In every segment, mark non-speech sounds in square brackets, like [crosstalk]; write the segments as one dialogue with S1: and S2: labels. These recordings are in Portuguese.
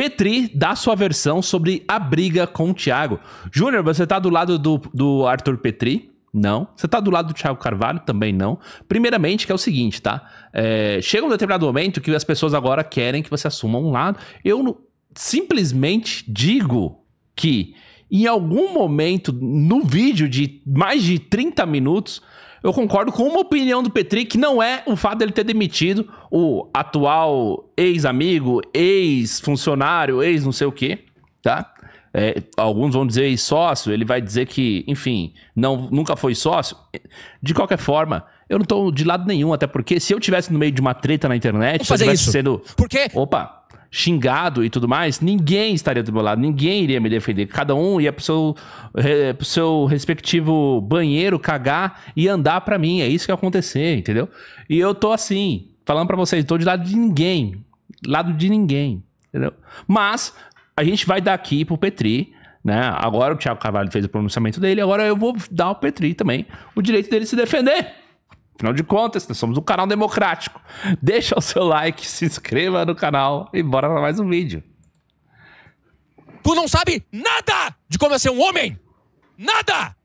S1: Petri dá sua versão sobre a briga com o Thiago. Júnior, você tá do lado do, do Arthur Petri? Não. Você tá do lado do Thiago Carvalho? Também não. Primeiramente, que é o seguinte, tá? É, chega um determinado momento que as pessoas agora querem que você assuma um lado. Eu simplesmente digo que em algum momento no vídeo de mais de 30 minutos, eu concordo com uma opinião do Petri, que não é o fato dele ter demitido o atual ex-amigo, ex-funcionário, ex-não sei o quê, tá? É, alguns vão dizer sócio, ele vai dizer que, enfim, não, nunca foi sócio. De qualquer forma, eu não tô de lado nenhum, até porque se eu tivesse no meio de uma treta na internet, vamos fazer eu isso. sendo. Por quê? Opa, xingado e tudo mais, ninguém estaria do meu lado, ninguém iria me defender. Cada um ia pro seu, pro seu respectivo banheiro cagar e andar para mim. É isso que ia acontecer, entendeu? E eu tô assim, falando para vocês, tô de lado de ninguém. Lado de ninguém, entendeu? Mas a gente vai daqui pro Petri, né? Agora o Thiago Carvalho fez o pronunciamento dele, agora eu vou dar ao Petri também o direito dele se defender. Afinal de contas, nós somos um canal democrático. Deixa o seu like, se inscreva no canal e bora para mais um vídeo.
S2: Tu não sabe nada de como é ser um homem! Nada!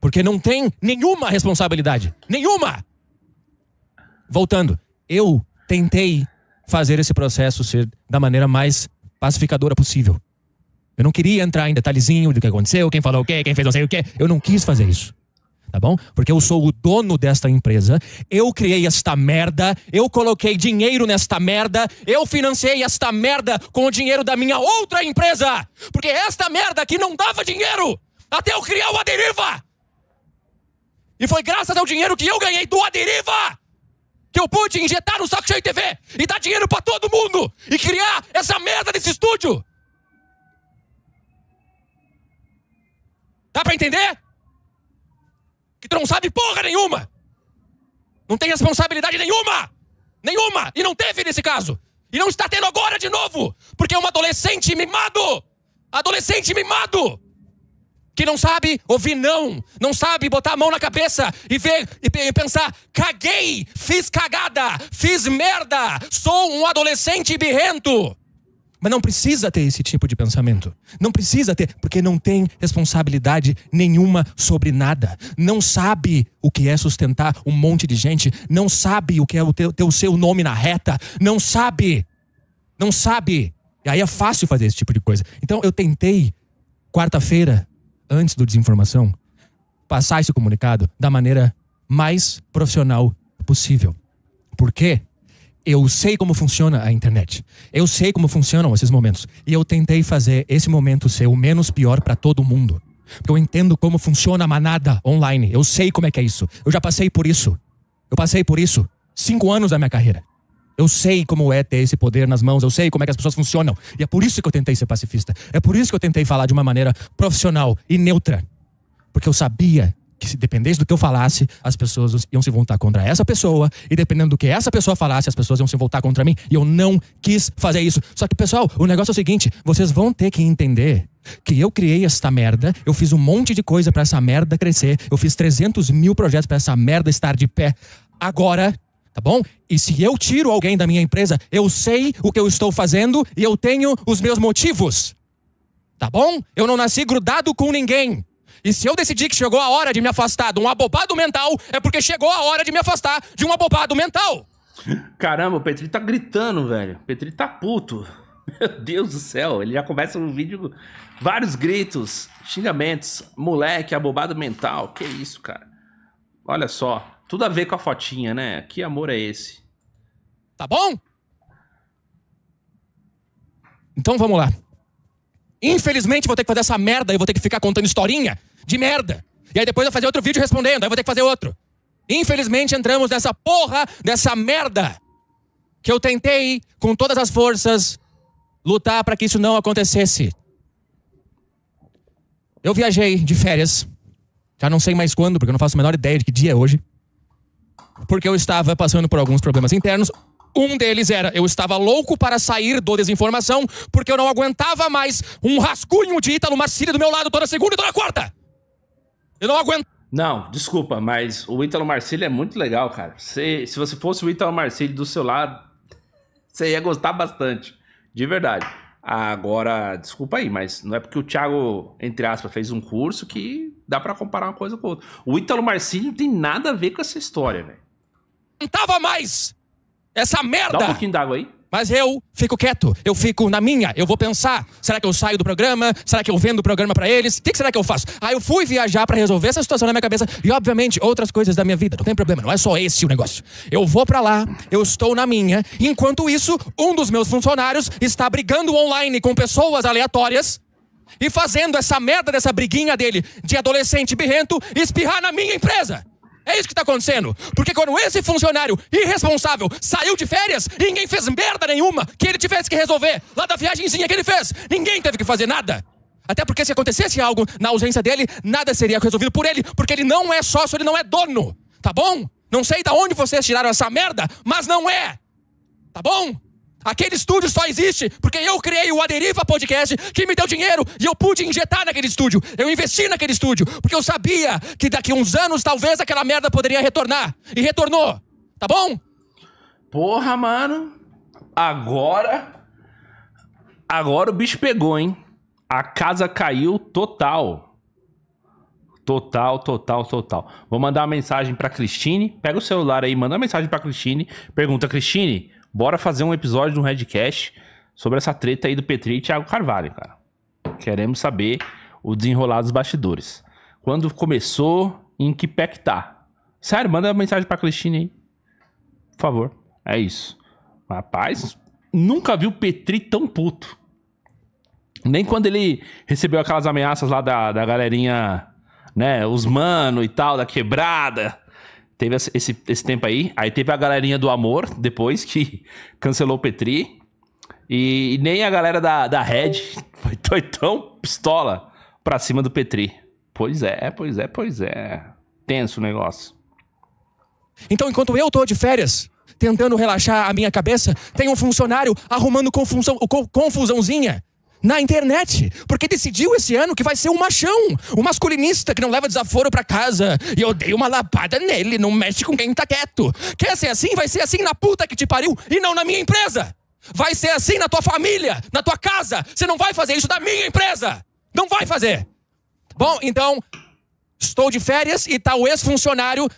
S2: Porque não tem nenhuma responsabilidade. Nenhuma! Voltando, eu tentei fazer esse processo ser da maneira mais pacificadora possível. Eu não queria entrar em detalhezinho do que aconteceu, quem falou o quê, quem fez não sei o quê. Eu não quis fazer isso tá bom? Porque eu sou o dono desta empresa, eu criei esta merda, eu coloquei dinheiro nesta merda, eu financei esta merda com o dinheiro da minha outra empresa, porque é esta merda aqui não dava dinheiro até eu criar o Aderiva. E foi graças ao dinheiro que eu ganhei do Aderiva que eu pude injetar no Saco Cheio TV e dar dinheiro para todo mundo e criar essa merda desse estúdio. Dá para entender? não sabe porra nenhuma. Não tem responsabilidade nenhuma. Nenhuma. E não teve nesse caso. E não está tendo agora de novo. Porque é um adolescente mimado. Adolescente mimado. Que não sabe ouvir não. Não sabe botar a mão na cabeça e ver e pensar: caguei, fiz cagada, fiz merda, sou um adolescente birrento. Mas não precisa ter esse tipo de pensamento. Não precisa ter, porque não tem responsabilidade nenhuma sobre nada. Não sabe o que é sustentar um monte de gente. Não sabe o que é o teu, ter o seu nome na reta. Não sabe. Não sabe. E aí é fácil fazer esse tipo de coisa. Então eu tentei, quarta-feira, antes do Desinformação, passar esse comunicado da maneira mais profissional possível. Por quê? eu sei como funciona a internet. Eu sei como funcionam esses momentos. E eu tentei fazer esse momento ser o menos pior para todo mundo. Porque eu entendo como funciona a manada online. Eu sei como é que é isso. Eu já passei por isso. Eu passei por isso. Cinco anos da minha carreira. Eu sei como é ter esse poder nas mãos, eu sei como é que as pessoas funcionam. E é por isso que eu tentei ser pacifista. É por isso que eu tentei falar de uma maneira profissional e neutra. Porque eu sabia que se dependesse do que eu falasse, as pessoas iam se voltar contra essa pessoa, e dependendo do que essa pessoa falasse, as pessoas iam se voltar contra mim, e eu não quis fazer isso. Só que, pessoal, o negócio é o seguinte, vocês vão ter que entender que eu criei esta merda, eu fiz um monte de coisa para essa merda crescer, eu fiz 300 mil projetos para essa merda estar de pé agora, tá bom? E se eu tiro alguém da minha empresa, eu sei o que eu estou fazendo e eu tenho os meus motivos, tá bom? Eu não nasci grudado com ninguém. E se eu decidir que chegou a hora de me afastar de um abobado mental, é porque chegou a hora de me afastar de um abobado mental.
S1: Caramba, o Petri tá gritando, velho. O Petri tá puto. [laughs] Meu Deus do céu, ele já começa um vídeo vários gritos, xingamentos, moleque, abobado mental. Que isso, cara? Olha só, tudo a ver com a fotinha, né? Que amor é esse? Tá bom?
S2: Então vamos lá. Infelizmente vou ter que fazer essa merda e vou ter que ficar contando historinha de merda. E aí depois eu vou fazer outro vídeo respondendo, aí vou ter que fazer outro. Infelizmente entramos nessa porra, nessa merda que eu tentei com todas as forças lutar para que isso não acontecesse. Eu viajei de férias, já não sei mais quando, porque eu não faço a menor ideia de que dia é hoje, porque eu estava passando por alguns problemas internos. Um deles era eu estava louco para sair do desinformação, porque eu não aguentava mais um rascunho de Ítalo Marcílio do meu lado toda segunda e toda quarta.
S1: Eu não aguento. Não, desculpa, mas o Ítalo Marcílio é muito legal, cara. Se, se você fosse o Ítalo Marcílio do seu lado, você ia gostar bastante. De verdade. Agora, desculpa aí, mas não é porque o Thiago, entre aspas, fez um curso que dá para comparar uma coisa com outra. O Ítalo Marcílio não tem nada a ver com essa história, velho.
S2: Não tava mais essa merda. Dá um pouquinho
S1: d'água aí. Mas eu fico quieto, eu
S2: fico na minha, eu vou pensar. Será que eu saio do programa? Será que eu vendo o programa para eles? O que, que, será que eu faço? Aí eu fui viajar para resolver essa situação na minha cabeça e, obviamente, outras coisas da minha vida. Não tem problema, não é só esse o negócio. Eu vou para lá, eu estou na minha. Enquanto isso, um dos meus funcionários está brigando online com pessoas aleatórias e fazendo essa merda dessa briguinha dele de adolescente birrento espirrar na minha empresa. É isso que está acontecendo. Porque quando esse funcionário irresponsável saiu de férias, ninguém fez merda nenhuma que ele tivesse que resolver lá da viagemzinha que ele fez. Ninguém teve que fazer nada. Até porque se acontecesse algo na ausência dele, nada seria resolvido por ele, porque ele não é sócio, ele não é dono. Tá bom? Não sei de onde vocês tiraram essa merda, mas não é. Tá bom? Aquele estúdio só existe porque eu criei o Aderiva Podcast, que me deu dinheiro e eu pude injetar naquele estúdio. Eu investi naquele estúdio porque eu sabia que daqui uns anos talvez aquela merda poderia retornar. E retornou. Tá bom?
S1: Porra, mano. Agora. Agora o bicho pegou, hein? A casa caiu total. Total, total, total. Vou mandar uma mensagem para Cristine. Pega o celular aí, manda uma mensagem para Cristine. Pergunta, Cristine, Bora fazer um episódio do um Redcast sobre essa treta aí do Petri e Thiago Carvalho, cara. Queremos saber o desenrolar dos bastidores. Quando começou, em que pé que tá? Sério, manda uma mensagem pra Cristina aí. Por favor. É isso. Rapaz, nunca vi o Petri tão puto. Nem quando ele recebeu aquelas ameaças lá da, da galerinha, né? Os mano e tal, da quebrada. Teve esse, esse tempo aí. Aí teve a galerinha do amor, depois, que [laughs] cancelou o Petri. E, e nem a galera da, da Red [laughs] foi tão pistola, pra cima do Petri. Pois é, pois é, pois é. Tenso o negócio. Então, enquanto
S2: eu tô de férias, tentando relaxar a minha cabeça, tem um funcionário arrumando confusão, confusãozinha na internet, porque decidiu esse ano que vai ser um machão, um masculinista que não leva desaforo para casa. E eu dei uma lapada nele, não mexe com quem tá quieto. Quer ser assim? Vai ser assim na puta que te pariu e não na minha empresa. Vai ser assim na tua família, na tua casa. Você não vai fazer isso da minha empresa. Não vai fazer. Bom, então, estou de férias e tá o ex-funcionário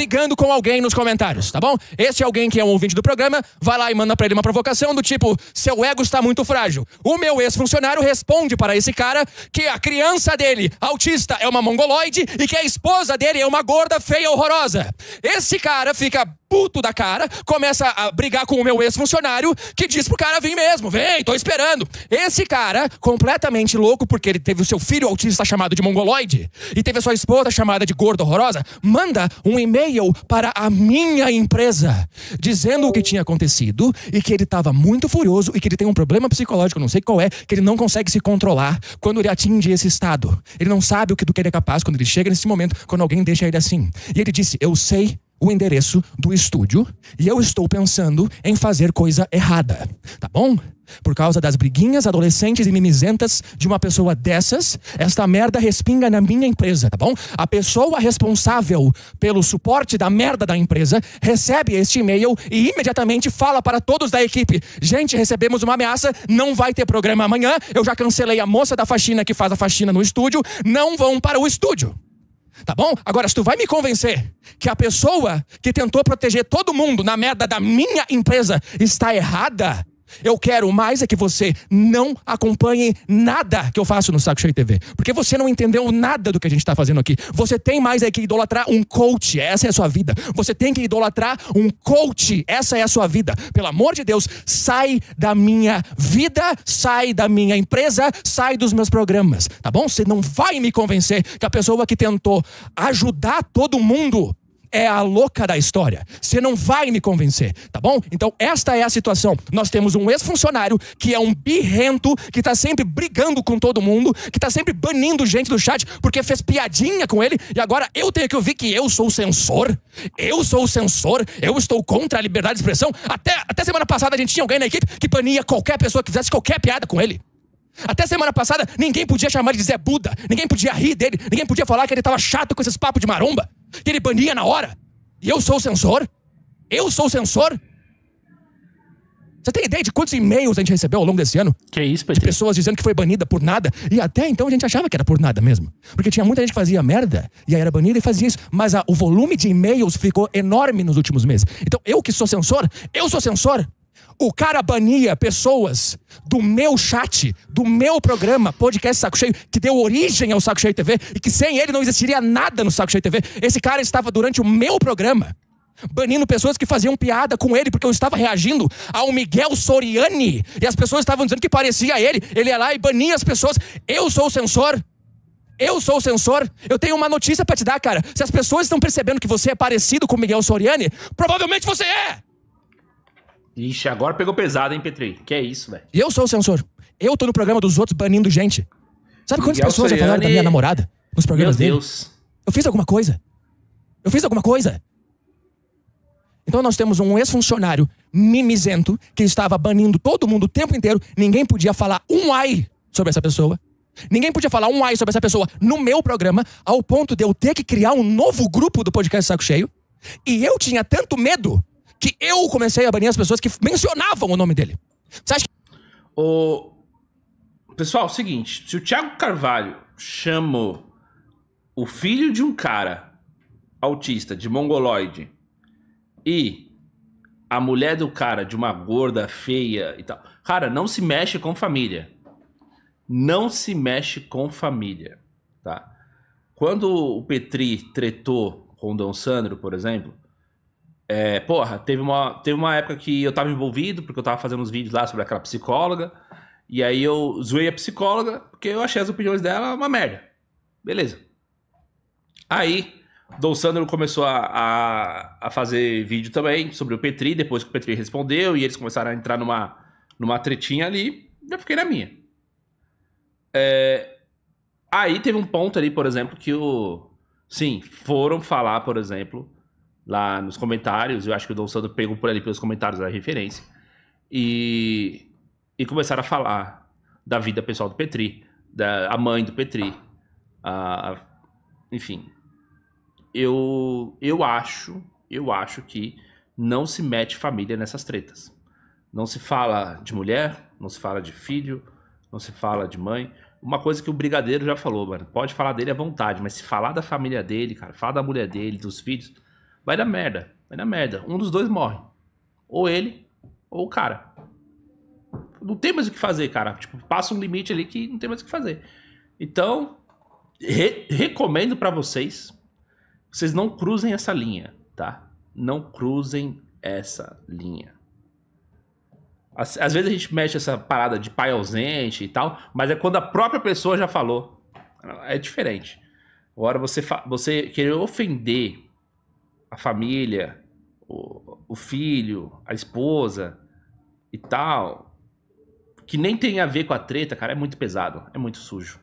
S2: brigando com alguém nos comentários, tá bom? Esse alguém que é um ouvinte do programa, vai lá e manda para ele uma provocação do tipo: seu ego está muito frágil. O meu ex-funcionário responde para esse cara que a criança dele, autista, é uma mongoloide e que a esposa dele é uma gorda feia horrorosa. Esse cara fica puto da cara, começa a brigar com o meu ex-funcionário, que diz pro cara vir mesmo, vem, tô esperando. Esse cara, completamente louco, porque ele teve o seu filho autista chamado de mongoloide, e teve a sua esposa chamada de gorda horrorosa, manda um e-mail para a minha empresa, dizendo o que tinha acontecido, e que ele tava muito furioso, e que ele tem um problema psicológico, não sei qual é, que ele não consegue se controlar quando ele atinge esse estado. Ele não sabe o que do que ele é capaz quando ele chega nesse momento, quando alguém deixa ele assim. E ele disse, eu sei o endereço do estúdio e eu estou pensando em fazer coisa errada, tá bom? Por causa das briguinhas adolescentes e mimizentas de uma pessoa dessas, esta merda respinga na minha empresa, tá bom? A pessoa responsável pelo suporte da merda da empresa recebe este e-mail e imediatamente fala para todos da equipe: gente, recebemos uma ameaça, não vai ter programa amanhã, eu já cancelei a moça da faxina que faz a faxina no estúdio, não vão para o estúdio. Tá bom? Agora, se tu vai me convencer que a pessoa que tentou proteger todo mundo na merda da minha empresa está errada, eu quero mais é que você não acompanhe nada que eu faço no Saco Cheio TV. Porque você não entendeu nada do que a gente está fazendo aqui. Você tem mais é que idolatrar um coach. Essa é a sua vida. Você tem que idolatrar um coach. Essa é a sua vida. Pelo amor de Deus, sai da minha vida, sai da minha empresa, sai dos meus programas. Tá bom? Você não vai me convencer que a pessoa que tentou ajudar todo mundo é a louca da história. Você não vai me convencer, tá bom? Então, esta é a situação. Nós temos um ex-funcionário que é um birrento, que tá sempre brigando com todo mundo, que tá sempre banindo gente do chat porque fez piadinha com ele e agora eu tenho que ouvir que eu sou o censor. Eu sou o censor, eu estou contra a liberdade de expressão. Até, até semana passada a gente tinha alguém na equipe que bania qualquer pessoa que fizesse qualquer piada com ele. Até semana passada, ninguém podia chamar ele de Zé Buda, ninguém podia rir dele, ninguém podia falar que ele estava chato com esses papos de maromba que ele bania na hora. E eu sou o censor? Eu sou o censor? Você tem ideia de quantos e-mails a gente recebeu ao longo desse ano? Que isso, Pedro? De pessoas dizendo que foi banida por nada. E até então a gente achava que era por nada mesmo. Porque tinha muita gente que fazia merda, e aí era banida e fazia isso. Mas a, o volume de e-mails ficou enorme nos últimos meses. Então eu que sou censor, eu sou censor. O cara bania pessoas do meu chat, do meu programa, podcast Saco Cheio, que deu origem ao Saco Cheio TV e que sem ele não existiria nada no Saco Cheio TV. Esse cara estava durante o meu programa banindo pessoas que faziam piada com ele porque eu estava reagindo ao Miguel Soriani e as pessoas estavam dizendo que parecia ele. Ele ia lá e bania as pessoas. Eu sou o censor. Eu sou o censor. Eu tenho uma notícia para te dar, cara. Se as pessoas estão percebendo que você é parecido com Miguel
S1: Soriani, provavelmente você é. Ixi, agora pegou pesado, hein, Petri? Que é isso, velho.
S2: E eu sou o censor. Eu tô no programa dos outros banindo gente.
S1: Sabe quantas Miguel pessoas já falaram da minha
S2: namorada nos programas Meu Deus. dele? Eu fiz alguma coisa. Eu fiz alguma coisa. Então nós temos um ex-funcionário mimizento que estava banindo todo mundo o tempo inteiro. Ninguém podia falar um ai sobre essa pessoa. Ninguém podia falar um ai sobre essa pessoa no meu programa, ao ponto de eu ter que criar um novo grupo do podcast Saco Cheio. E eu tinha tanto medo que eu comecei a banir as pessoas que mencionavam o nome dele. Você acha
S1: que... O... Pessoal, é o seguinte. Se o Thiago Carvalho chamou o filho de um cara autista, de mongoloide, e a mulher do cara de uma gorda, feia e tal... Cara, não se mexe com família. Não se mexe com família, tá? Quando o Petri tretou com o Dom Sandro, por exemplo, é, porra, teve uma, teve uma época que eu tava envolvido, porque eu tava fazendo uns vídeos lá sobre aquela psicóloga. E aí eu zoei a psicóloga, porque eu achei as opiniões dela uma merda. Beleza. Aí, Dom Sandro começou a, a, a, fazer vídeo também sobre o Petri, depois que o Petri respondeu, e eles começaram a entrar numa, numa tretinha ali, eu fiquei na minha. É, aí teve um ponto ali, por exemplo, que o. Sim, foram falar, por exemplo, lá nos comentários. Eu acho que o Dom Sandro pegou por ali pelos comentários da referência. E, e começaram a falar da vida pessoal do Petri, da a mãe do Petri. A, a, enfim. Eu, eu acho, eu acho que não se mete família nessas tretas. Não se fala de mulher, não se fala de filho, não se fala de mãe. Uma coisa que o Brigadeiro já falou, mano. Pode falar dele à vontade, mas se falar da família dele, cara, falar da mulher dele, dos filhos, vai dar merda, vai dar merda. Um dos dois morre. Ou ele, ou o cara. Não tem mais o que fazer, cara. Tipo, passa um limite ali que não tem mais o que fazer. Então, re recomendo para vocês, vocês não cruzem essa linha, tá? Não cruzem essa linha. Às, às vezes a gente mexe essa parada de pai ausente e tal, mas é quando a própria pessoa já falou. É diferente. Agora você, você querer ofender a família, o, o filho, a esposa e tal, que nem tem a ver com a treta, cara, é muito pesado, é muito sujo.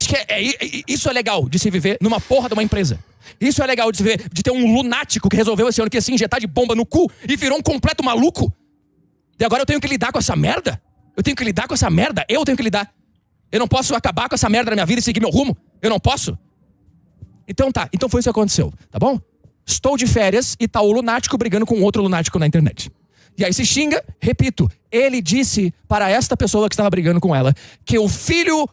S1: Acho que é, é, é isso é legal de se viver numa porra de uma empresa. Isso é legal de se viver, de ter um lunático que resolveu
S2: esse ano que assim se injetar de bomba no cu e virou um completo maluco. E agora eu tenho que lidar com essa merda? Eu tenho que lidar com essa merda? Eu tenho que lidar. Eu não posso acabar com essa merda na minha vida e seguir meu rumo? Eu não posso? Então tá, então foi isso que aconteceu, tá bom? Estou de férias e tá o lunático brigando com outro lunático na internet. E aí se xinga, repito, ele disse para esta pessoa que estava brigando com ela que o filho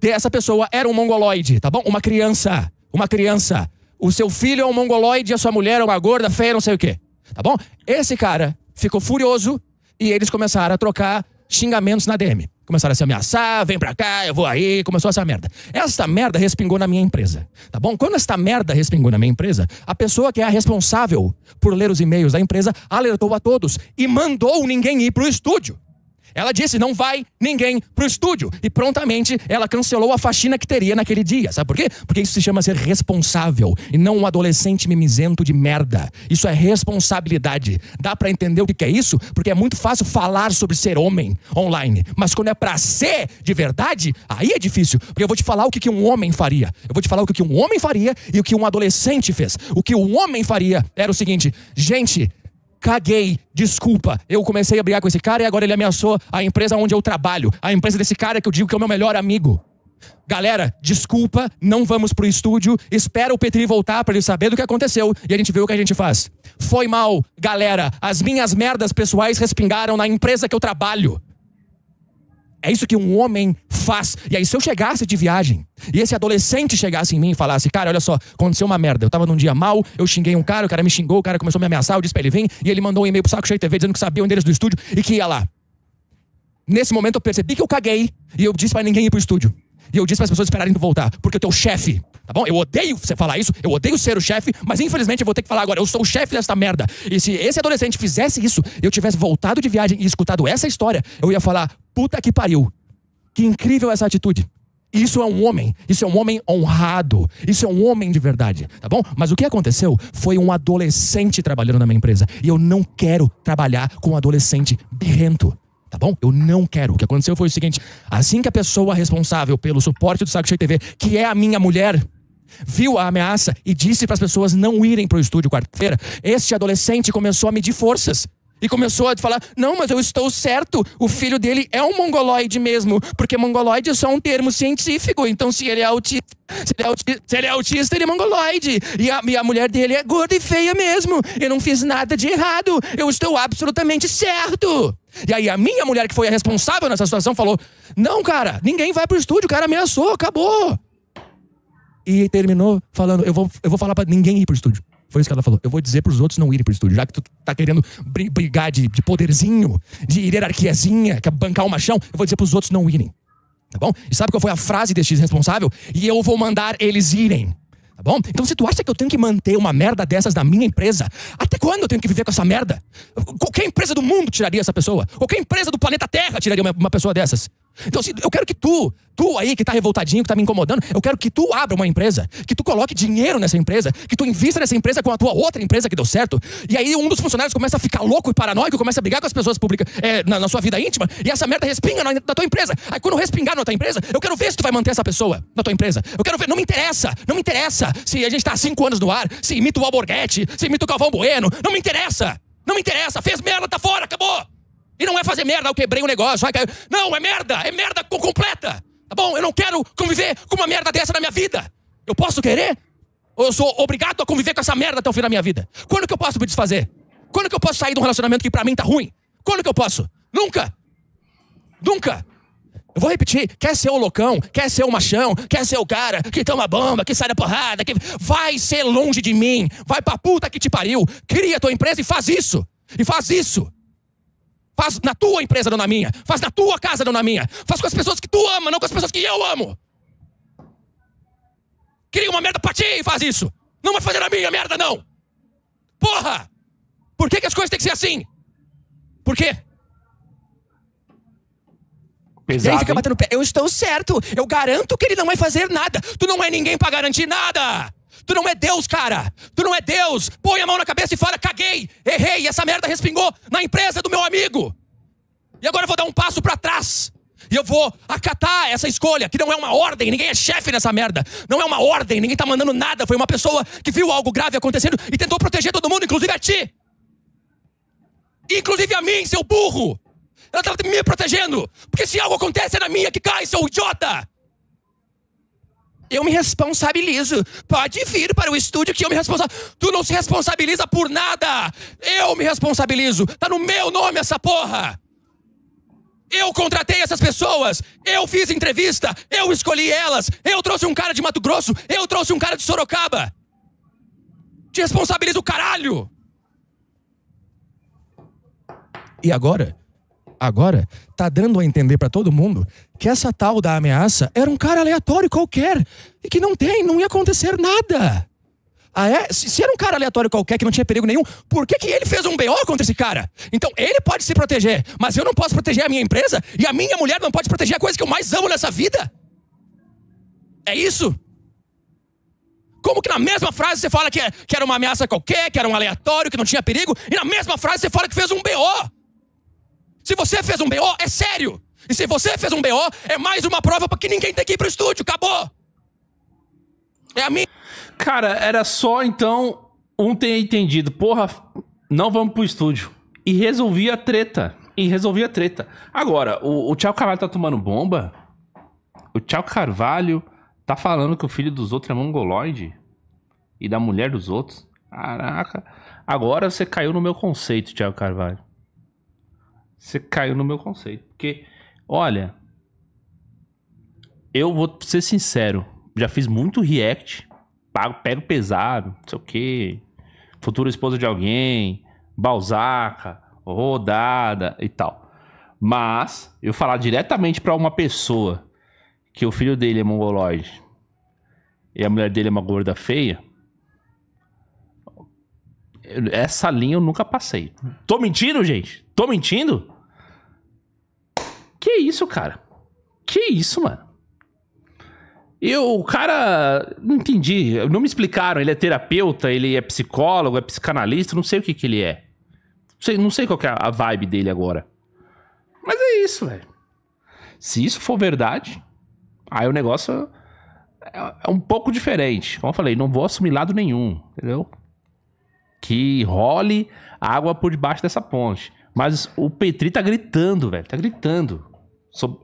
S2: dessa pessoa era um mongoloide, tá bom? Uma criança. Uma criança. O seu filho é um mongoloide, a sua mulher é uma gorda, feia, não sei o quê. Tá bom? Esse cara ficou furioso e eles começaram a trocar xingamentos na DM. Começaram a se ameaçar, vem pra cá, eu vou aí, começou essa merda. Essa merda respingou na minha empresa, tá bom? Quando essa merda respingou na minha empresa, a pessoa que é a responsável por ler os e-mails da empresa alertou a todos e mandou ninguém ir pro estúdio. Ela disse: não vai ninguém pro estúdio. E prontamente ela cancelou a faxina que teria naquele dia. Sabe por quê? Porque isso se chama ser responsável e não um adolescente mimizento de merda. Isso é responsabilidade. Dá para entender o que é isso? Porque é muito fácil falar sobre ser homem online. Mas quando é pra ser de verdade, aí é difícil. Porque eu vou te falar o que um homem faria. Eu vou te falar o que um homem faria e o que um adolescente fez. O que o um homem faria era o seguinte: gente, caguei, desculpa. Eu comecei a brigar com esse cara e agora ele ameaçou a empresa onde eu trabalho, a empresa desse cara que eu digo que é o meu melhor amigo. Galera, desculpa, não vamos pro estúdio. Espera o Petri voltar para ele saber do que aconteceu e a gente vê o que a gente faz. Foi mal, galera. As minhas merdas pessoais respingaram na empresa que eu trabalho. É isso que um homem faz. E aí, se eu chegasse de viagem e esse adolescente chegasse em mim e falasse: Cara, olha só, aconteceu uma merda. Eu tava num dia mal, eu xinguei um cara, o cara me xingou, o cara começou a me ameaçar, eu disse pra ele: Vem, e ele mandou um e-mail pro Saco Cheio TV dizendo que sabia o endereço do estúdio e que ia lá. Nesse momento, eu percebi que eu caguei e eu disse para ninguém ir pro estúdio. E eu disse para as pessoas esperarem tu voltar, porque o teu chefe, tá bom? Eu odeio você falar isso, eu odeio ser o chefe, mas infelizmente eu vou ter que falar agora, eu sou o chefe desta merda. E se esse adolescente fizesse isso, eu tivesse voltado de viagem e escutado essa história, eu ia falar: puta que pariu. Que incrível essa atitude. Isso é um homem, isso é um homem honrado, isso é um homem de verdade, tá bom? Mas o que aconteceu foi um adolescente trabalhando na minha empresa. E eu não quero trabalhar com um adolescente birrento, tá bom? Eu não quero. O que aconteceu foi o seguinte: assim que a pessoa responsável pelo suporte do Saco Cheio TV, que é a minha mulher, viu a ameaça e disse para as pessoas não irem para o estúdio quarta-feira, este adolescente começou a medir forças. E começou a falar: não, mas eu estou certo, o filho dele é um mongoloide mesmo, porque mongoloide é só um termo científico, então se ele é autista, se ele é autista, ele é, autista, ele é mongoloide. E a, e a mulher dele é gorda e feia mesmo, eu não fiz nada de errado, eu estou absolutamente certo. E aí a minha mulher, que foi a responsável nessa situação, falou: não, cara, ninguém vai pro estúdio, o cara ameaçou, acabou. E terminou falando: eu vou, eu vou falar para ninguém ir pro estúdio. Foi isso que ela falou. Eu vou dizer para os outros não irem para o estúdio, já que tu tá querendo brigar de, de poderzinho, de hierarquiazinha, quer bancar o machão, eu vou dizer para os outros não irem. Tá bom? E sabe qual foi a frase deste responsável? E eu vou mandar eles irem. Tá bom? Então, se tu acha que eu tenho que manter uma merda dessas na minha empresa, até quando eu tenho que viver com essa merda? Qualquer empresa do mundo tiraria essa pessoa. Qualquer empresa do planeta Terra tiraria uma, uma pessoa dessas. Então, se eu quero que tu, tu aí que está revoltadinho, que está me incomodando, eu quero que tu abra uma empresa, que tu coloque dinheiro nessa empresa, que tu invista nessa empresa com a tua outra empresa que deu certo. E aí um dos funcionários começa a ficar louco e paranoico, começa a brigar com as pessoas públicas é, na, na, sua vida íntima, e essa merda respinga na, na, tua empresa. Aí quando respingar na tua empresa, eu quero ver se tu vai manter essa pessoa na tua empresa. Eu quero ver, não me interessa, não me interessa se a gente está há cinco anos no ar, se imita o Alborguete, se imita o calvão Bueno, não me interessa, não me interessa, fez merda, tá fora, acabou. E não é fazer merda, eu quebrei o um negócio, vai cair. Não, é merda, é merda completa. Tá bom? Eu não quero conviver com uma merda dessa na minha vida. Eu posso querer? Ou eu sou obrigado a conviver com essa merda até o fim da minha vida? Quando que eu posso me desfazer? Quando que eu posso sair de um relacionamento que para mim tá ruim? Quando que eu posso? Nunca! Nunca! Eu vou repetir, quer ser o loucão, quer ser o machão, quer ser o cara que toma bomba, que sai da porrada, que vai ser longe de mim, vai pra puta que te pariu, cria tua empresa e faz isso, e faz isso. Faz na tua empresa, não na minha. Faz na tua casa, não na minha. Faz com as pessoas que tu ama, não com as pessoas que eu amo. Cria uma merda pra ti e faz isso. Não vai fazer na minha merda, não. Porra! Por que, que as coisas têm que ser assim? Por quê?
S1: Pesado, e aí fica batendo
S2: pé. Eu estou certo. Eu garanto que ele não vai fazer nada. Tu não é ninguém para garantir nada. Tu não é Deus, cara. Tu não é Deus. Põe a mão na cabeça e fala: caguei, errei, essa merda respingou na empresa do meu amigo. E agora eu vou dar um passo para trás. E eu vou acatar essa escolha, que não é uma ordem, ninguém é chefe nessa merda. Não é uma ordem, ninguém tá mandando nada. Foi uma pessoa que viu algo grave acontecendo e tentou proteger todo mundo, inclusive a ti. Inclusive a mim, seu burro. Ela tava me protegendo. Porque se algo acontece, é na minha que cai, seu idiota. Eu me responsabilizo. Pode vir para o estúdio que eu me responsabilizo. Tu não se responsabiliza por nada. Eu me responsabilizo. Tá no meu nome essa porra. Eu contratei essas pessoas, eu fiz entrevista, eu escolhi elas, eu trouxe um cara de Mato Grosso, eu trouxe um cara de Sorocaba. Te responsabiliza o caralho. E agora? agora tá dando a entender para todo mundo que essa tal da ameaça era um cara aleatório qualquer e que não tem, não ia acontecer nada. Ah, é? Se, se, era um cara aleatório qualquer que não tinha perigo nenhum, por que, que ele fez um BO contra esse cara? Então ele pode se proteger, mas eu não posso proteger a minha empresa e a minha mulher não pode proteger a coisa que eu mais amo nessa vida? É isso? Como que na mesma frase você fala que, é, que era uma ameaça qualquer, que era um aleatório, que não tinha perigo, e na mesma frase você fala que fez um BO? Se você fez um BO, é sério. E se você fez um BO, é mais uma prova para que ninguém tem que ir pro estúdio. Acabou.
S1: É a minha. Cara, era só então um ter entendido. Porra, não vamos pro estúdio. E resolvia a treta. E resolvia a treta. Agora, o, o Carvalho tá tomando bomba? O Tchau Carvalho tá falando que o filho dos outros é mongoloide? E da mulher dos outros? Caraca. Agora você caiu no meu conceito, Tchau Carvalho. Você caiu no meu conceito. Porque, olha, eu vou ser sincero, já fiz muito react, pago, pego pesado, não sei o quê, futura esposa de alguém, Balzaca, rodada e tal. Mas eu falar diretamente para uma pessoa que o filho dele é mongoloide e a mulher dele é uma gorda feia, essa linha eu nunca passei. Tô mentindo, gente? Tô mentindo? Que isso, cara? Que isso, mano? Eu, o cara, não entendi. Não me explicaram. Ele é terapeuta, ele é psicólogo, é psicanalista, não sei o que que ele é. Não sei, não sei qual é a vibe dele agora. Mas é isso, velho. Se isso for verdade, aí o negócio é, é um pouco diferente. Como eu falei, não vou assumir lado nenhum, entendeu? Que role água por debaixo dessa ponte. Mas o Petri tá gritando, velho. Tá gritando. Sob...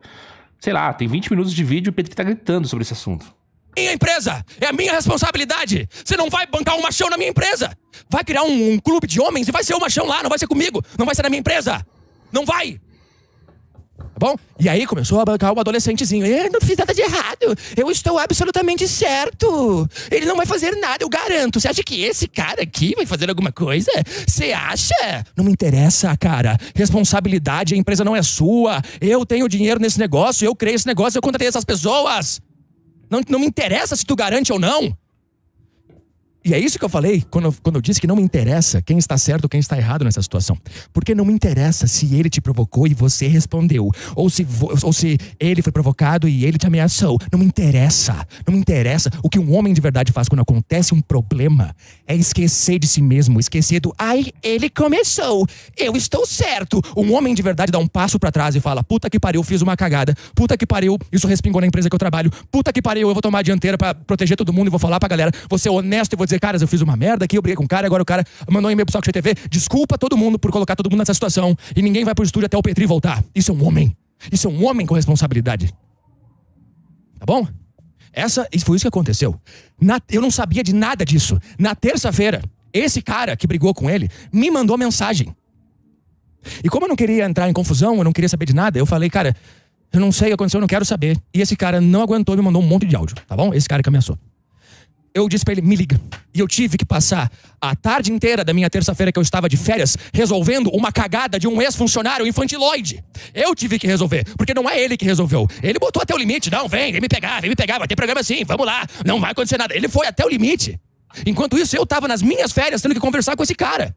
S1: Sei lá, tem 20 minutos de vídeo e o Petri tá gritando sobre esse assunto. Minha
S2: empresa! É a minha responsabilidade! Você não vai bancar um machão na minha empresa! Vai criar um, um clube de homens e vai ser o um machão lá, não vai ser comigo! Não vai ser na minha empresa! Não vai! Tá bom? E aí começou a bancar o adolescentezinho. Eu não fiz nada de errado. Eu estou absolutamente certo. Ele não vai fazer nada, eu garanto. Você acha que esse cara aqui vai fazer alguma coisa? Você acha? Não me interessa, cara. Responsabilidade, a empresa não é sua. Eu tenho dinheiro nesse negócio, eu criei esse negócio, eu contratei essas pessoas. Não, não me interessa se tu garante ou não. E é isso que eu falei quando eu, quando eu disse que não me interessa quem está certo ou quem está errado nessa situação. Porque não me interessa se ele te provocou e você respondeu. Ou se, ou se ele foi provocado e ele te ameaçou. Não me interessa. Não me interessa. O que um homem de verdade faz quando acontece um problema é esquecer de si mesmo, esquecer do ai, ele começou. Eu estou certo. Um homem de verdade dá um passo para trás e fala: puta que pariu, fiz uma cagada. Puta que pariu, isso respingou na empresa que eu trabalho. Puta que pariu, eu vou tomar a dianteira para proteger todo mundo e vou falar pra galera. Vou ser honesto e vou dizer dizer, caras, eu fiz uma merda aqui, eu briguei com o cara, agora o cara mandou um e-mail pro Saco TV, desculpa todo mundo por colocar todo mundo nessa situação e ninguém vai pro estúdio até o Petri voltar. Isso é um homem. Isso é um homem com responsabilidade. Tá bom? Essa foi isso que aconteceu. Na, eu não sabia de nada disso. Na terça-feira, esse cara que brigou com ele me mandou mensagem. E como eu não queria entrar em confusão, eu não queria saber de nada, eu falei, cara, eu não sei o que aconteceu, eu não quero saber. E esse cara não aguentou e me mandou um monte de áudio, tá bom? Esse cara que ameaçou eu disse para ele: me liga. E eu tive que passar a tarde inteira da minha terça-feira que eu estava de férias resolvendo uma cagada de um ex-funcionário infantiloide. Eu tive que resolver, porque não é ele que resolveu. Ele botou até o limite: não, vem, vem me pegar, vem me pegar, vai ter programa assim, vamos lá, não vai acontecer nada. Ele foi até o limite. Enquanto isso, eu estava nas minhas férias tendo que conversar com esse cara,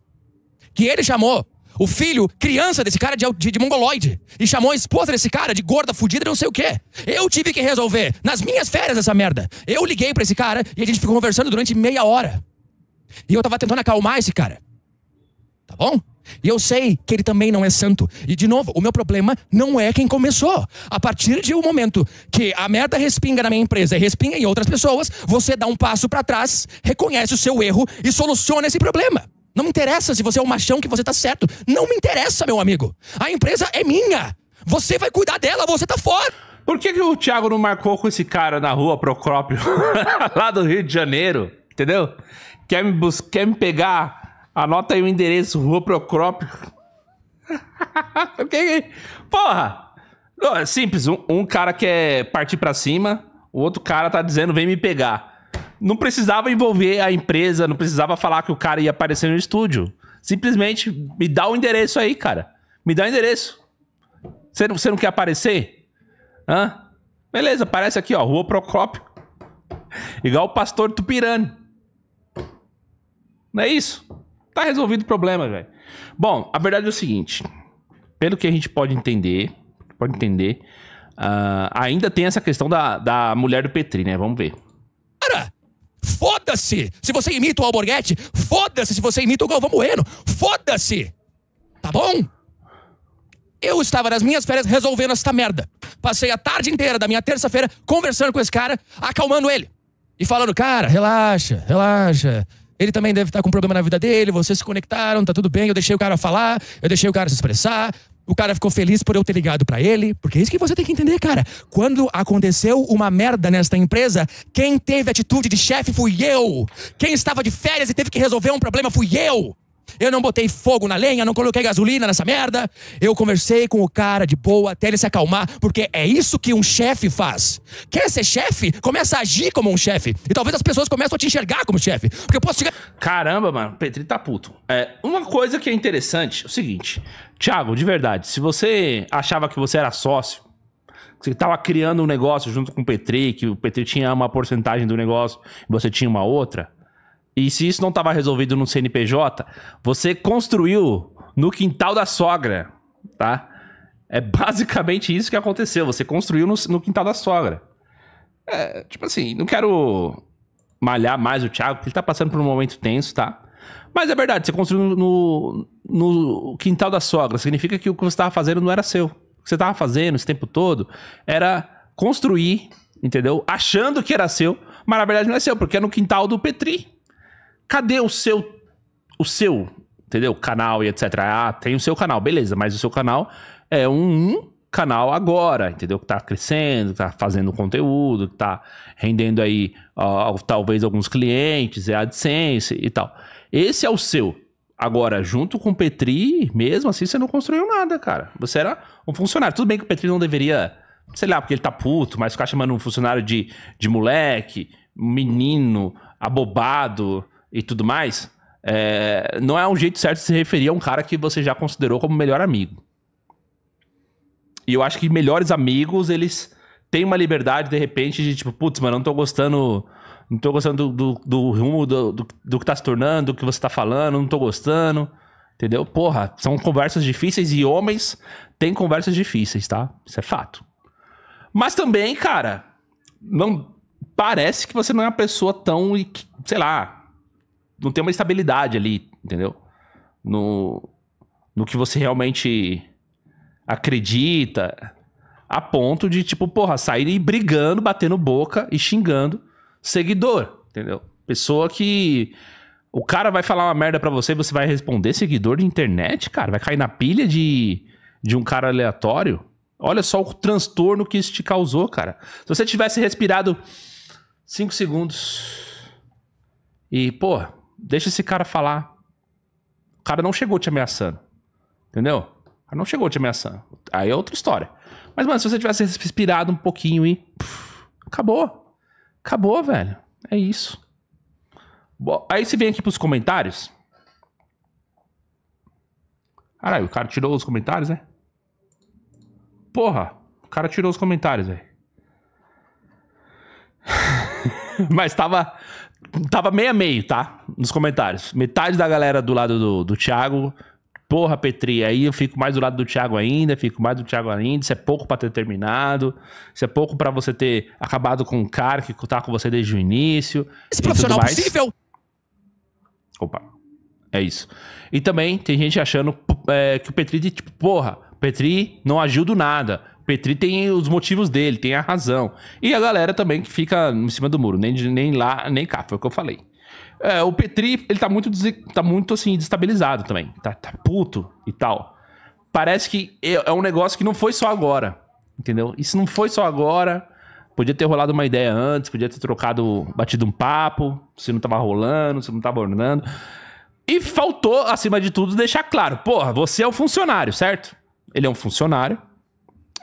S2: que ele chamou o filho, criança desse cara de, de, de mongoloide. E chamou a esposa desse cara de gorda, fudida, não sei o quê. Eu tive que resolver, nas minhas férias, essa merda. Eu liguei para esse cara e a gente ficou conversando durante meia hora. E eu tava tentando acalmar esse cara. Tá bom? E eu sei que ele também não é santo. E de novo, o meu problema não é quem começou. A partir de um momento que a merda respinga na minha empresa e respinga em outras pessoas, você dá um passo para trás, reconhece o seu erro e soluciona esse problema. Não me interessa se você é um machão que você tá certo. Não me interessa, meu amigo. A empresa é minha. Você vai
S1: cuidar dela, você tá fora. Por que, que o Thiago não marcou com esse cara na rua Procópio, [laughs] lá do Rio de Janeiro? Entendeu? Quer me, bus quer me pegar? Anota aí o endereço, Rua Procópio. [laughs] Porra! Simples, um, um cara quer partir para cima, o outro cara tá dizendo vem me pegar não precisava envolver a empresa, não precisava falar que o cara ia aparecer no estúdio. Simplesmente me dá o endereço aí, cara. Me dá o endereço. Você não, não quer aparecer? Hã? Beleza, aparece aqui, ó, Rua Procópio. Igual o pastor Tupirani. Não é isso? Tá resolvido o problema, velho. Bom, a verdade é o seguinte. Pelo que a gente pode entender, pode entender, uh, ainda tem essa questão da, da mulher do Petri, né? Vamos ver.
S2: Foda-se se você imita o Alborguete. Foda-se se você imita o Galvão Bueno. Foda-se. Tá bom? Eu estava nas minhas férias resolvendo esta merda. Passei a tarde inteira da minha terça-feira conversando com esse cara, acalmando ele. E falando, cara, relaxa, relaxa. Ele também deve estar com um problema na vida dele, vocês se conectaram, tá tudo bem. Eu deixei o cara falar, eu deixei o cara se expressar. O cara ficou feliz por eu ter ligado para ele, porque é isso que você tem que entender, cara. Quando aconteceu uma merda nesta empresa, quem teve atitude de chefe fui eu. Quem estava de férias e teve que resolver um problema fui eu eu não botei fogo na lenha, não coloquei gasolina nessa merda. Eu conversei com o cara de boa até ele se acalmar, porque é isso que um chefe faz. Quer ser chefe? Começa a agir como um chefe.
S1: E talvez as pessoas começam a te enxergar como chefe. Porque eu posso chegar. Caramba, mano, Petri tá puto. É, uma coisa que é interessante é o seguinte: Thiago, de verdade, se você achava que você era sócio, você estava criando um negócio junto com o Petri, que o Petri tinha uma porcentagem do negócio e você tinha uma outra. E se isso não estava resolvido no CNPJ, você construiu no quintal da sogra, tá? É basicamente isso que aconteceu. Você construiu no, no quintal da sogra. É, tipo assim, não quero malhar mais o Thiago, porque ele tá passando por um momento tenso, tá? Mas é verdade, você construiu no, no quintal da sogra. Significa que o que você estava fazendo não era seu. O que você estava fazendo esse tempo todo era construir, entendeu? Achando que era seu, mas na verdade não é seu, porque é no quintal do Petri. Cadê o seu. O seu, entendeu? Canal e etc. Ah, tem o seu canal, beleza, mas o seu canal é um canal agora, entendeu? Que tá crescendo, tá fazendo conteúdo, tá rendendo aí ó, talvez alguns clientes, é AdSense e tal. Esse é o seu. Agora, junto com o Petri, mesmo assim, você não construiu nada, cara. Você era um funcionário. Tudo bem que o Petri não deveria, sei lá, porque ele tá puto, mas ficar chamando um funcionário de, de moleque, menino, abobado, e tudo mais, é, não é um jeito certo de se referir a um cara que você já considerou como melhor amigo. E eu acho que melhores amigos, eles têm uma liberdade, de repente, de tipo, putz, mano, não tô gostando. Não tô gostando do, do, do rumo do, do, do, que tá se tornando, do que você tá falando, não tô gostando. Entendeu? Porra, são conversas difíceis e homens têm conversas difíceis, tá? Isso é fato. Mas também, cara, não parece que você não é uma pessoa tão, sei lá, não tem uma estabilidade ali, entendeu? No, no que você realmente acredita, a ponto de, tipo, porra, sair brigando, batendo boca e xingando seguidor, entendeu? Pessoa que. O cara vai falar uma merda pra você, você vai responder seguidor de internet, cara? Vai cair na pilha de, de um cara aleatório? Olha só o transtorno que isso te causou, cara. Se você tivesse respirado 5 segundos e, porra, Deixa esse cara falar. O cara não chegou te ameaçando. Entendeu? cara não chegou te ameaçando. Aí é outra história. Mas, mano, se você tivesse respirado um pouquinho e. Puf, acabou. Acabou, velho. É isso. Bom, aí você vem aqui pros comentários. Caralho, o cara tirou os comentários, né? Porra, o cara tirou os comentários, velho. [laughs] Mas tava. Tava meia meia meio, tá? nos comentários. Metade da galera do lado do, do Thiago. Porra, Petri, aí eu fico mais do lado do Thiago ainda, fico mais do Thiago ainda. Isso é pouco para ter terminado, isso é pouco para você ter acabado com um cara que tá com você desde o início. Esse profissional possível! Opa, é isso. E também tem gente achando é, que o Petri, tipo, porra, Petri não ajuda nada. Petri tem os motivos dele, tem a razão. E a galera também que fica em cima do muro, nem, nem lá, nem cá, foi o que eu falei. É, o Petri, ele tá muito, tá muito assim, destabilizado também. Tá, tá puto e tal. Parece que é, é um negócio que não foi só agora, entendeu? E se não foi só agora, podia ter rolado uma ideia antes, podia ter trocado, batido um papo, se não tava rolando, se não tava ornando. E faltou, acima de tudo, deixar claro: porra, você é um funcionário, certo? Ele é um funcionário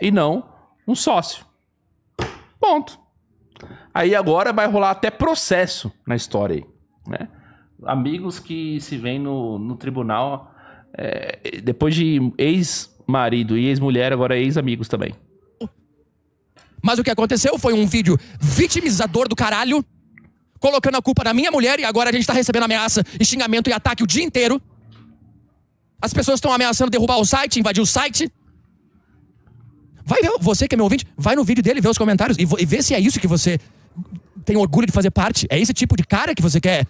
S1: e não um sócio. Ponto. Aí agora vai rolar até processo na história aí. Né? Amigos que se veem no, no tribunal é, depois de ex-marido e ex-mulher, agora ex-amigos também.
S2: Mas o que aconteceu foi um vídeo vitimizador do caralho, colocando a culpa na minha mulher e agora a gente tá recebendo ameaça, xingamento e ataque o dia inteiro. As pessoas estão ameaçando derrubar o site, invadir o site. Vai ver, você que é meu ouvinte, vai no vídeo dele, vê os comentários e, e vê se é isso que você tem orgulho de fazer parte? É esse tipo de cara que você quer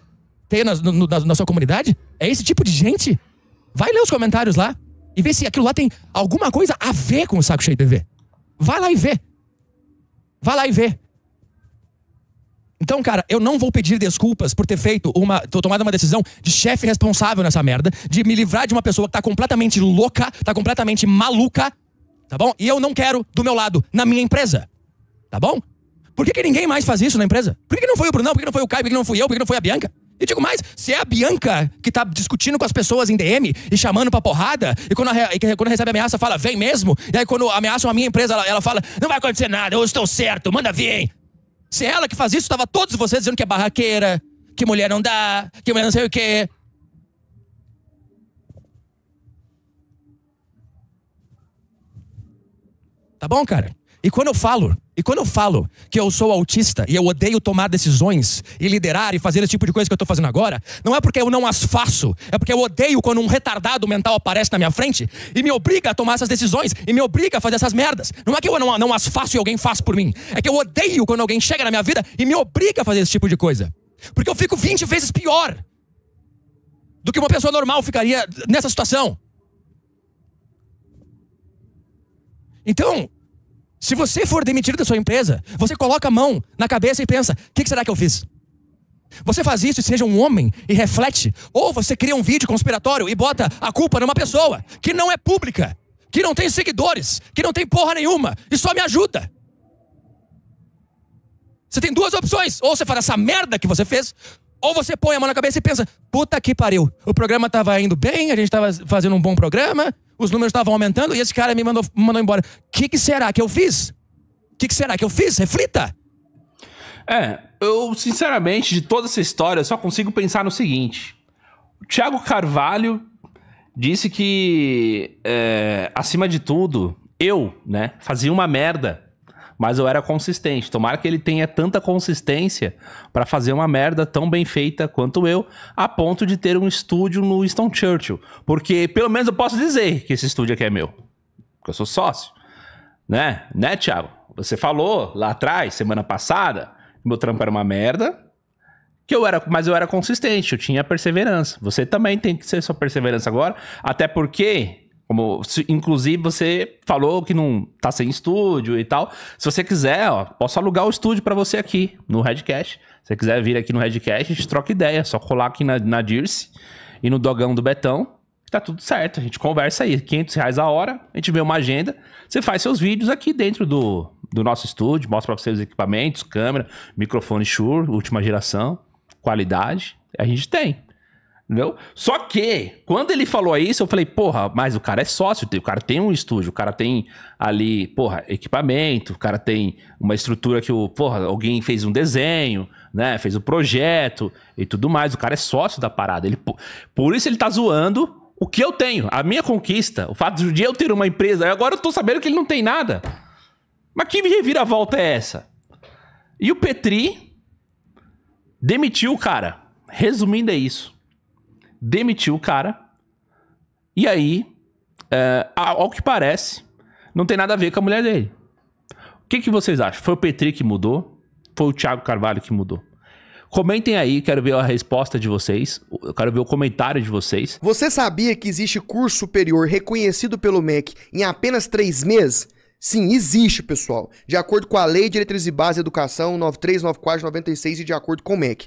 S2: ter na, no, na, na sua comunidade? É esse tipo de gente? Vai ler os comentários lá e ver se aquilo lá tem alguma coisa a ver com o Saco Cheio TV. Vai lá e vê. Vai lá e vê. Então, cara, eu não vou pedir desculpas por ter feito uma. tomado uma decisão de chefe responsável nessa merda, de me livrar de uma pessoa que tá completamente louca, tá completamente maluca, tá bom? E eu não quero do meu lado, na minha empresa, tá bom? Por que, que ninguém mais faz isso na empresa? Por que, que não foi o Brunão? Por que não foi o Caio? Por que não fui eu? Por que não foi a Bianca? E digo mais, se é a Bianca que tá discutindo com as pessoas em DM e chamando pra porrada, e quando, a, e quando recebe ameaça fala, vem mesmo, e aí quando ameaçam a minha empresa, ela, ela fala, não vai acontecer nada, eu estou certo, manda vir. Se é ela que faz isso, tava todos vocês dizendo que é barraqueira, que mulher não dá, que mulher não sei o quê. Tá bom, cara? E quando eu falo e quando eu falo que eu sou autista e eu odeio tomar decisões e liderar e fazer esse tipo de coisa que eu estou fazendo agora, não é porque eu não as faço, é porque eu odeio quando um retardado mental aparece na minha frente e me obriga a tomar essas decisões e me obriga a fazer essas merdas. Não é que eu não, não as faço e alguém faz por mim, é que eu odeio quando alguém chega na minha vida e me obriga a fazer esse tipo de coisa. Porque eu fico 20 vezes pior do que uma pessoa normal ficaria nessa situação. Então, se você for demitido da sua empresa, você coloca a mão na cabeça e pensa: o que, que será que eu fiz? Você faz isso e seja um homem e reflete. Ou você cria um vídeo conspiratório e bota a culpa numa pessoa que não é pública, que não tem seguidores, que não tem porra nenhuma e só me ajuda. Você tem duas opções. Ou você faz essa merda que você fez, ou você põe a mão na cabeça e pensa: puta que pariu, o programa estava indo bem, a gente estava fazendo um bom programa, os números estavam aumentando e esse cara me mandou, me mandou embora. O que, que, será que eu
S1: fiz? O que, que será que eu fiz? Reflita! É, eu sinceramente, de toda essa história, só consigo pensar no seguinte: o Thiago Carvalho disse que, é, acima de tudo, eu, né, fazia uma merda mas eu era consistente. Tomara que ele tenha tanta consistência para fazer uma merda tão bem feita quanto eu, a ponto de ter um estúdio no Winston Churchill. Porque pelo menos eu posso dizer que esse estúdio aqui é meu. Porque eu sou sócio. Né? Né, Thiago? Você falou lá atrás, semana passada, que meu trampo era uma merda. Que eu era, mas eu era consistente, eu tinha perseverança. Você também tem que ser sua perseverança agora, até porque como, se, inclusive, você falou que não tá sem estúdio e tal. Se você quiser, ó, posso alugar o estúdio para você aqui no Redcast. Se você quiser vir aqui no Redcast, a gente troca ideia. É só colar aqui na, na Dirce e no Dogão do Betão. Tá tudo certo. A gente conversa aí. 500 reais a hora. A gente vê uma agenda. Você faz seus vídeos aqui dentro do, do nosso estúdio. Mostra pra vocês os equipamentos, câmera, microfone Shure, última geração, qualidade. A gente tem. Entendeu? Só que, quando ele falou isso, eu falei, porra, mas o cara é sócio, o cara tem um estúdio, o cara tem ali, porra, equipamento, o cara tem uma estrutura que o, porra, alguém fez um desenho, né, fez o um projeto e tudo mais, o cara é sócio da parada. Ele, por isso ele tá zoando o que eu tenho, a minha conquista, o fato de eu ter uma empresa, agora eu tô sabendo que ele não tem nada. Mas que reviravolta é essa? E o Petri demitiu o cara. Resumindo, é isso demitiu o cara. E aí, é, ao que parece, não tem nada a ver com a mulher dele. O que, que vocês acham? Foi o Petri que mudou? Foi o Thiago Carvalho que mudou? Comentem aí, quero ver a resposta de vocês. Eu quero ver o comentário de vocês. Você sabia
S2: que existe curso superior reconhecido pelo MEC em apenas três meses? Sim, existe, pessoal. De acordo com a Lei de Diretrizes e Base de Educação 9394 96 e de acordo com o MEC.